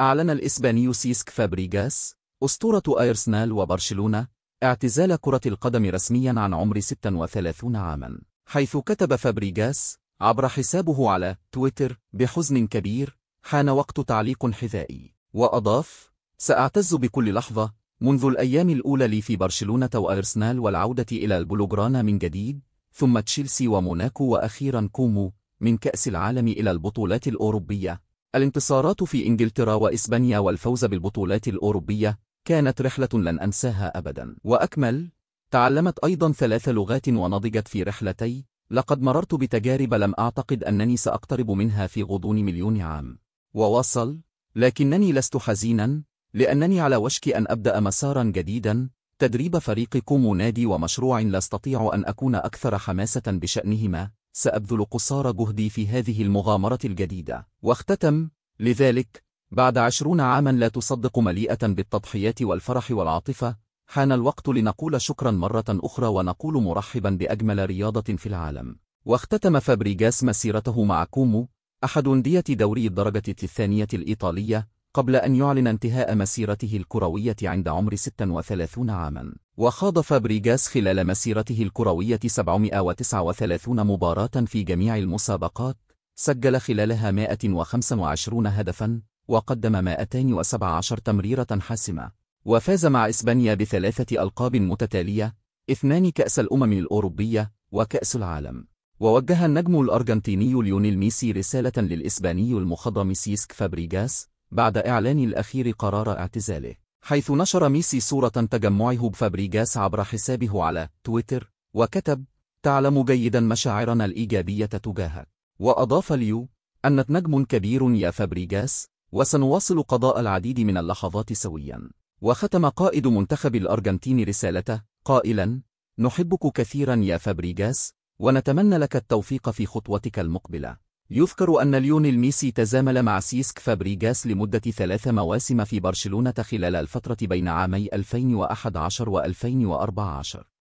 أعلن الإسباني سيسك فابريجاس أسطورة أرسنال وبرشلونة اعتزال كرة القدم رسميا عن عمر 36 عاما حيث كتب فابريجاس عبر حسابه على تويتر بحزن كبير حان وقت تعليق حذائي وأضاف سأعتز بكل لحظة منذ الأيام الأولى لي في برشلونة وأرسنال والعودة إلى البلوغرانا من جديد ثم تشيلسي وموناكو وأخيرا كومو من كأس العالم إلى البطولات الأوروبية الانتصارات في إنجلترا وإسبانيا والفوز بالبطولات الأوروبية كانت رحلة لن أنساها أبدا وأكمل تعلمت أيضا ثلاث لغات ونضجت في رحلتي لقد مررت بتجارب لم أعتقد أنني سأقترب منها في غضون مليون عام وواصل لكنني لست حزينا لأنني على وشك أن أبدأ مسارا جديدا تدريب فريق كومو نادي ومشروع لا استطيع أن أكون أكثر حماسة بشأنهما سأبذل قصارى جهدي في هذه المغامرة الجديدة واختتم لذلك بعد عشرون عاما لا تصدق مليئة بالتضحيات والفرح والعاطفة حان الوقت لنقول شكرا مرة أخرى ونقول مرحبا بأجمل رياضة في العالم واختتم فابريجاس مسيرته مع كومو أحد أندية دوري الدرجة الثانية الإيطالية قبل أن يعلن انتهاء مسيرته الكروية عند عمر 36 عاما وخاض فابريجاس خلال مسيرته الكروية 739 مباراة في جميع المسابقات سجل خلالها 125 هدفا وقدم 217 تمريرة حاسمة وفاز مع إسبانيا بثلاثة ألقاب متتالية اثنان كأس الأمم الأوروبية وكأس العالم ووجه النجم الأرجنتيني ليونيل ميسي رسالة للإسباني المخضرم سيسك فابريجاس بعد إعلان الأخير قرار اعتزاله حيث نشر ميسي صورة تجمعه بفابريجاس عبر حسابه على تويتر وكتب تعلم جيدا مشاعرنا الإيجابية تجاهك وأضاف ليو أنت نجم كبير يا فابريجاس وسنواصل قضاء العديد من اللحظات سويا وختم قائد منتخب الأرجنتين رسالته قائلا نحبك كثيرا يا فابريجاس ونتمنى لك التوفيق في خطوتك المقبلة يذكر أن ليونيل ميسي تزامل مع سيسك فابريجاس لمدة ثلاث مواسم في برشلونة خلال الفترة بين عامي 2011 و 2014